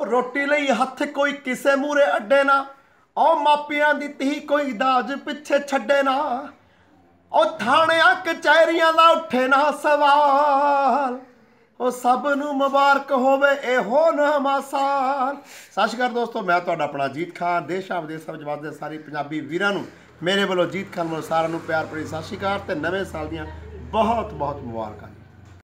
ਉਹ ਰੋਟੀ ਲਈ ਹੱਥ ਕੋਈ ਕਿਸੇ ਮੂਰੇ ਅੱਡੇ ਨਾ ਉਹ ਮਾਪਿਆਂ ਦੀ ਤਹੀ ਕੋਈ ਦਾਜ ਪਿੱਛੇ ਛੱਡੇ ਨਾ ਉਹ ਥਾਣਿਆਂ ਕਚਹਿਰੀਆਂ ਦਾ ਉੱਠੇ ਨਾ ਸਵਾਲ ਉਹ ਸਭ ਨੂੰ ਮੁਬਾਰਕ ਹੋਵੇ ਇਹੋ ਨਮਾਸਾਲ ਸਤਿ ਸ਼੍ਰੀ ਦੋਸਤੋ ਮੈਂ ਤੁਹਾਡਾ ਆਪਣਾ ਜੀਤ ਖਾਨ ਦੇਸ਼ ਆਪ ਦੇ ਸਭ ਜਵਾਬ ਦੇ ਸਾਰੇ ਪੰਜਾਬੀ ਵੀਰਾਂ ਨੂੰ ਮੇਰੇ ਵੱਲੋਂ ਜੀਤ ਖਾਨ ਵੱਲੋਂ ਸਾਰਿਆਂ ਨੂੰ ਪਿਆਰ ਭਰੀ ਸਤਿ ਤੇ ਨਵੇਂ ਸਾਲ ਦੀਆਂ ਬਹੁਤ ਬਹੁਤ ਮੁਬਾਰਕਾਂ